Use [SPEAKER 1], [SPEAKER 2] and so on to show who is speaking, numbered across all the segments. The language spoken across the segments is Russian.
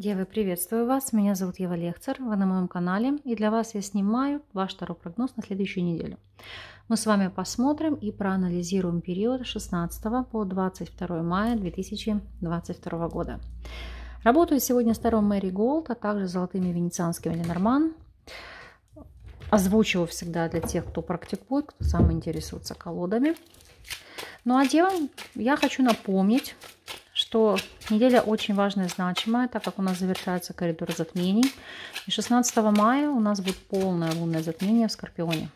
[SPEAKER 1] Девы, приветствую вас. Меня зовут Ева Лехцер. Вы на моем канале. И для вас я снимаю ваш второй прогноз на следующую неделю. Мы с вами посмотрим и проанализируем период 16 по 22 мая 2022 года. Работаю сегодня с Таро Мэри Голд, а также золотыми венецианскими Ленорман. Озвучиваю всегда для тех, кто практикует, кто сам интересуется колодами. Ну а девам я хочу напомнить, что неделя очень важная и значимая, так как у нас завершается коридор затмений. И 16 мая у нас будет полное лунное затмение в Скорпионе.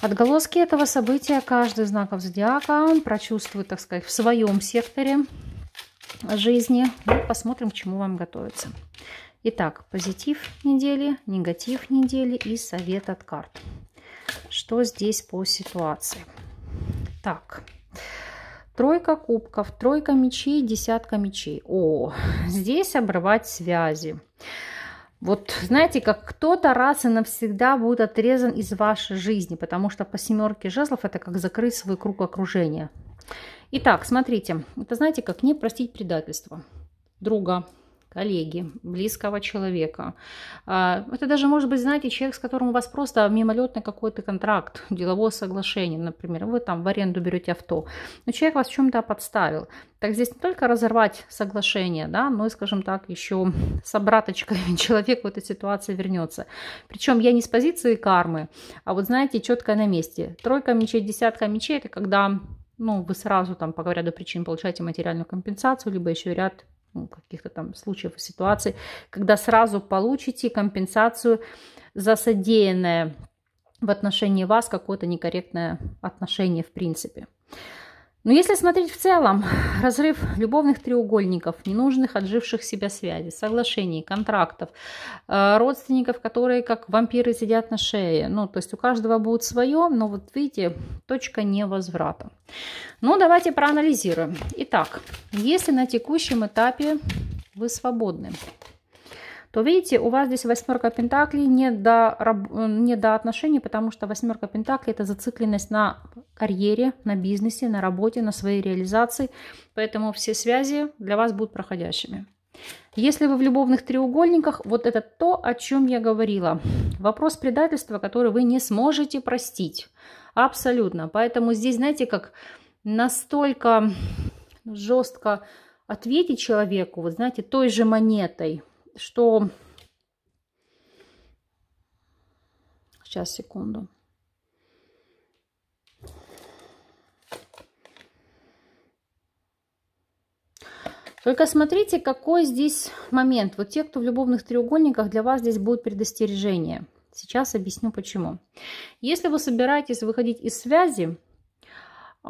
[SPEAKER 1] Отголоски этого события каждый из знаков зодиака прочувствует, так сказать, в своем секторе жизни. И ну, посмотрим, к чему вам готовится. Итак, позитив недели, негатив недели и совет от карт. Что здесь по ситуации? Так, Тройка кубков, тройка мечей, десятка мечей. О, здесь обрывать связи. Вот знаете, как кто-то раз и навсегда будет отрезан из вашей жизни, потому что по семерке жезлов это как закрыть свой круг окружения. Итак, смотрите, это знаете, как не простить предательство друга, коллеги, близкого человека. А, это даже может быть, знаете, человек, с которым у вас просто мимолетный какой-то контракт, деловое соглашение, например, вы там в аренду берете авто, но человек вас в чем-то подставил. Так здесь не только разорвать соглашение, да, но и, скажем так, еще с обраточкой человек в этой ситуации вернется. Причем я не с позиции кармы, а вот, знаете, четко на месте. Тройка мечей, десятка мечей – это когда ну, вы сразу там по ряду причин получаете материальную компенсацию, либо еще ряд ну, каких-то там случаев и ситуаций, когда сразу получите компенсацию за содеянное в отношении вас какое-то некорректное отношение в принципе. Но если смотреть в целом, разрыв любовных треугольников, ненужных, отживших себя связей, соглашений, контрактов, э, родственников, которые как вампиры сидят на шее, ну, то есть у каждого будет свое, но вот видите, точка невозврата. Ну, давайте проанализируем. Итак, если на текущем этапе вы свободны, то видите, у вас здесь восьмерка пентаклей не до, раб, не до отношений, потому что восьмерка пентаклей это зацикленность на карьере, на бизнесе, на работе, на своей реализации. Поэтому все связи для вас будут проходящими. Если вы в любовных треугольниках, вот это то, о чем я говорила. Вопрос предательства, который вы не сможете простить. Абсолютно. Поэтому здесь, знаете, как настолько жестко ответить человеку, вот знаете, той же монетой – что... Сейчас, секунду. Только смотрите, какой здесь момент. Вот те, кто в любовных треугольниках, для вас здесь будет предостережение. Сейчас объясню почему. Если вы собираетесь выходить из связи,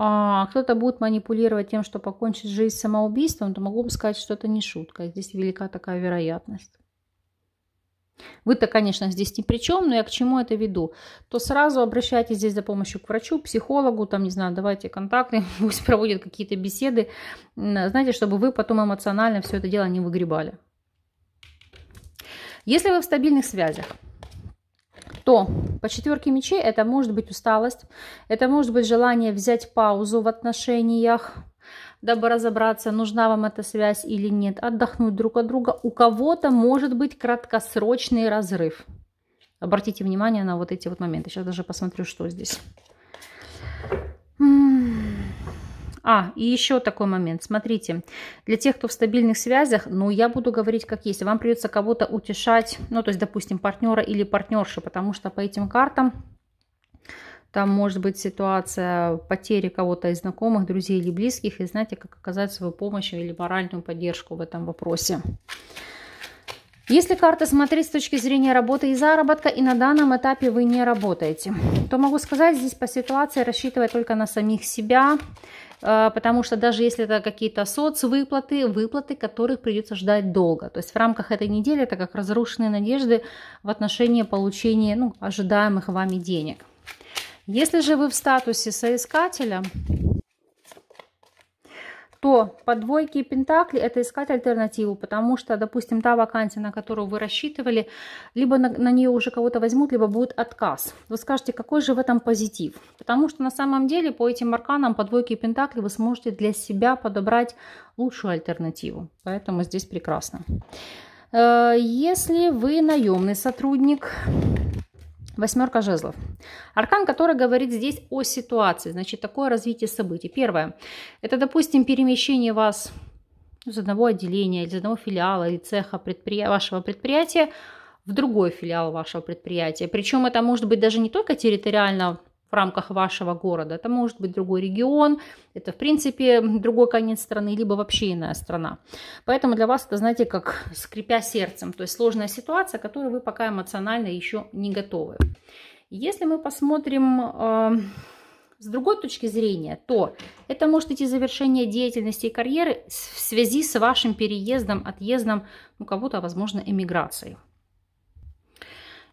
[SPEAKER 1] а, кто-то будет манипулировать тем, что покончит жизнь самоубийством, то могу бы сказать, что это не шутка. Здесь велика такая вероятность. Вы-то, конечно, здесь ни при чем, но я к чему это веду? То сразу обращайтесь здесь за помощью к врачу, психологу, там, не знаю, давайте контакты, пусть проводят какие-то беседы, знаете, чтобы вы потом эмоционально все это дело не выгребали. Если вы в стабильных связях, то по четверке мечей это может быть усталость, это может быть желание взять паузу в отношениях, дабы разобраться, нужна вам эта связь или нет, отдохнуть друг от друга. У кого-то может быть краткосрочный разрыв. Обратите внимание на вот эти вот моменты. Сейчас даже посмотрю, что здесь. А, и еще такой момент. Смотрите, для тех, кто в стабильных связях, ну, я буду говорить как есть. Вам придется кого-то утешать, ну, то есть, допустим, партнера или партнерши, потому что по этим картам там может быть ситуация потери кого-то из знакомых, друзей или близких, и знаете, как оказать свою помощь или моральную поддержку в этом вопросе. Если карты смотреть с точки зрения работы и заработка, и на данном этапе вы не работаете, то могу сказать, здесь по ситуации рассчитывать только на самих себя, Э, потому что даже если это какие-то соцвыплаты, выплаты, которых придется ждать долго. То есть в рамках этой недели это как разрушенные надежды в отношении получения ну, ожидаемых вами денег. Если же вы в статусе соискателя, то по двойке Пентакли это искать альтернативу, потому что, допустим, та вакансия, на которую вы рассчитывали, либо на, на нее уже кого-то возьмут, либо будет отказ. Вы скажете, какой же в этом позитив? Потому что на самом деле по этим арканам, по двойке Пентакли вы сможете для себя подобрать лучшую альтернативу. Поэтому здесь прекрасно. Э, если вы наемный сотрудник, Восьмерка жезлов. Аркан, который говорит здесь о ситуации, значит, такое развитие событий. Первое. Это, допустим, перемещение вас из одного отделения, из одного филиала или цеха предпри... вашего предприятия в другой филиал вашего предприятия. Причем это может быть даже не только территориально в рамках вашего города. Это может быть другой регион, это, в принципе, другой конец страны, либо вообще иная страна. Поэтому для вас это, знаете, как скрипя сердцем, то есть сложная ситуация, которую вы пока эмоционально еще не готовы. Если мы посмотрим э, с другой точки зрения, то это может идти завершение деятельности и карьеры в связи с вашим переездом, отъездом, ну, кого-то, возможно, эмиграцией.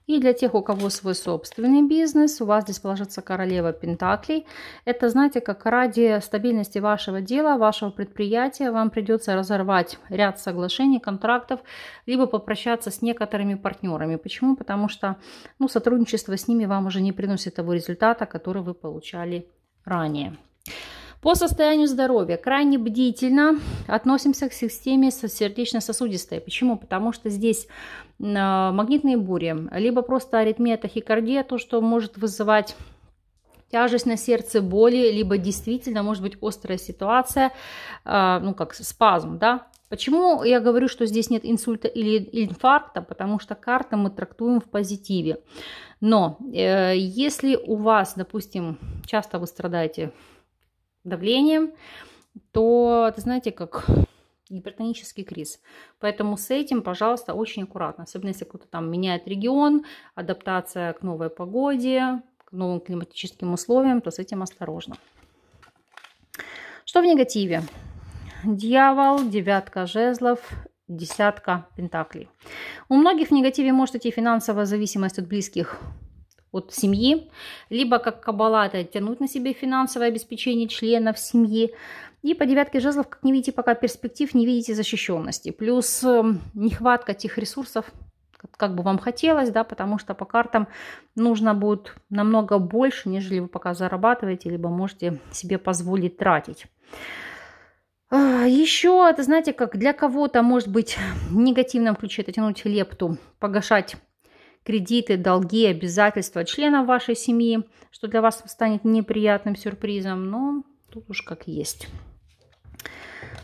[SPEAKER 1] И для тех, у кого свой собственный бизнес, у вас здесь положится королева Пентаклей. Это, знаете, как ради стабильности вашего дела, вашего предприятия, вам придется разорвать ряд соглашений, контрактов, либо попрощаться с некоторыми партнерами. Почему? Потому что ну, сотрудничество с ними вам уже не приносит того результата, который вы получали ранее. По состоянию здоровья крайне бдительно относимся к системе сердечно-сосудистой. Почему? Потому что здесь э, магнитные бури, либо просто аритмия, тахикардия, то, что может вызывать тяжесть на сердце, боли, либо действительно может быть острая ситуация, э, ну как спазм, да, Почему я говорю, что здесь нет инсульта или инфаркта? Потому что карты мы трактуем в позитиве. Но э, если у вас, допустим, часто вы страдаете давлением, то, это знаете, как гипертонический криз. Поэтому с этим, пожалуйста, очень аккуратно. Особенно если кто-то там меняет регион, адаптация к новой погоде, к новым климатическим условиям, то с этим осторожно. Что в негативе? Дьявол, девятка жезлов, десятка пентаклей. У многих в негативе может идти финансовая зависимость от близких от семьи, либо как каббала это тянуть на себе финансовое обеспечение членов семьи. И по девятке жезлов, как не видите пока перспектив, не видите защищенности. Плюс эм, нехватка тех ресурсов, как бы вам хотелось, да, потому что по картам нужно будет намного больше, нежели вы пока зарабатываете, либо можете себе позволить тратить. А, Еще, это знаете, как для кого-то может быть в негативном ключе это тянуть лепту, погашать кредиты, долги, обязательства членов вашей семьи, что для вас станет неприятным сюрпризом, но тут уж как есть.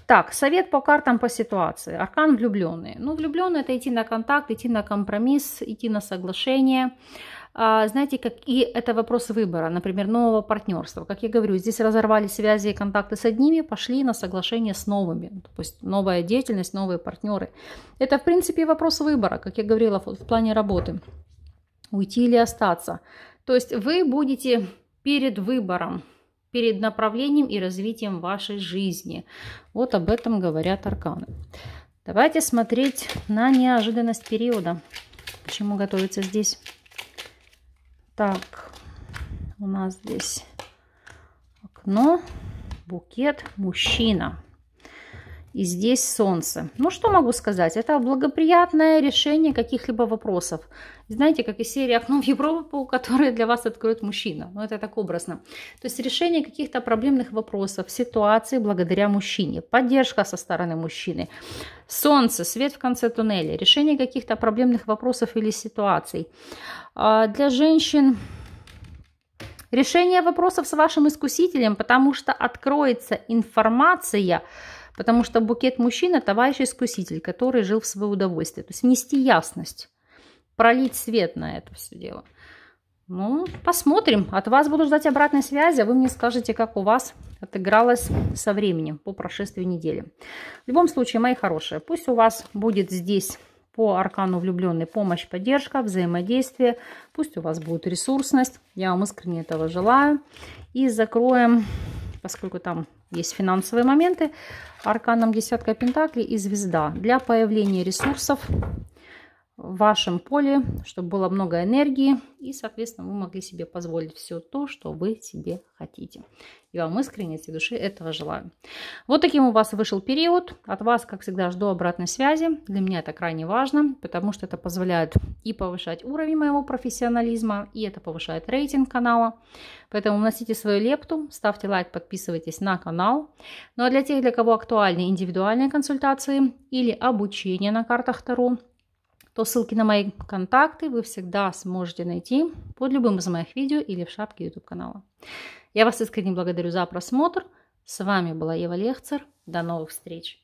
[SPEAKER 1] Так, совет по картам по ситуации. Аркан влюбленные. Ну, влюбленные – это идти на контакт, идти на компромисс, идти на соглашение – а, знаете, как и это вопрос выбора, например, нового партнерства. Как я говорю, здесь разорвали связи и контакты с одними, пошли на соглашение с новыми. Ну, то есть новая деятельность, новые партнеры. Это, в принципе, вопрос выбора, как я говорила, в плане работы. Уйти или остаться. То есть вы будете перед выбором, перед направлением и развитием вашей жизни. Вот об этом говорят арканы. Давайте смотреть на неожиданность периода. К чему готовится здесь? Так, у нас здесь окно, букет, мужчина и здесь солнце. Ну, что могу сказать? Это благоприятное решение каких-либо вопросов. Знаете, как и серия «Окно в Европу», которое для вас откроет мужчина. Ну, это так образно. То есть решение каких-то проблемных вопросов, ситуации благодаря мужчине. Поддержка со стороны мужчины. Солнце, свет в конце туннеля. Решение каких-то проблемных вопросов или ситуаций. А для женщин решение вопросов с вашим искусителем, потому что откроется информация, потому что букет мужчина, товарищ искуситель, который жил в свое удовольствие. То есть внести ясность, пролить свет на это все дело. Ну, посмотрим. От вас буду ждать обратной связи, а вы мне скажете, как у вас отыгралось со временем по прошествии недели. В любом случае, мои хорошие, пусть у вас будет здесь по аркану влюбленный помощь, поддержка, взаимодействие. Пусть у вас будет ресурсность. Я вам искренне этого желаю. И закроем, поскольку там есть финансовые моменты, арканом десятка пентаклей и звезда. Для появления ресурсов в вашем поле, чтобы было много энергии. И, соответственно, вы могли себе позволить все то, что вы себе хотите. Я вам искренне от души этого желаю. Вот таким у вас вышел период. От вас, как всегда, жду обратной связи. Для меня это крайне важно, потому что это позволяет и повышать уровень моего профессионализма, и это повышает рейтинг канала. Поэтому вносите свою лепту, ставьте лайк, подписывайтесь на канал. Ну а для тех, для кого актуальны индивидуальные консультации или обучение на картах Таро – то ссылки на мои контакты вы всегда сможете найти под любым из моих видео или в шапке YouTube канала. Я вас искренне благодарю за просмотр. С вами была Ева Лехцер. До новых встреч!